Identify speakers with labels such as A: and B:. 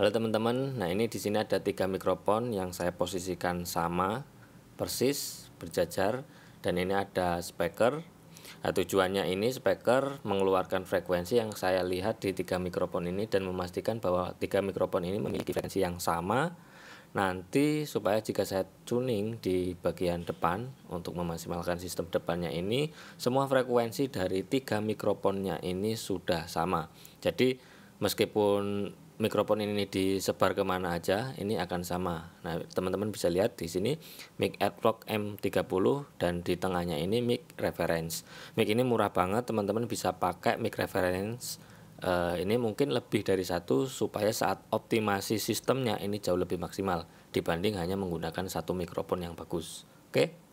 A: Halo teman-teman, nah ini di sini ada tiga mikrofon yang saya posisikan sama, persis, berjajar, dan ini ada speaker. Nah, tujuannya ini speaker mengeluarkan frekuensi yang saya lihat di tiga mikrofon ini dan memastikan bahwa tiga mikrofon ini memiliki frekuensi yang sama, nanti supaya jika saya tuning di bagian depan untuk memaksimalkan sistem depannya ini semua frekuensi dari tiga mikrofonnya ini sudah sama jadi meskipun mikrofon ini disebar kemana aja ini akan sama nah teman-teman bisa lihat di sini mic AirClock M30 dan di tengahnya ini mic reference mic ini murah banget teman-teman bisa pakai mic reference uh, ini mungkin lebih dari satu supaya saat optimasi sistemnya ini jauh lebih maksimal dibanding hanya menggunakan satu mikrofon yang bagus.
B: Oke. Okay?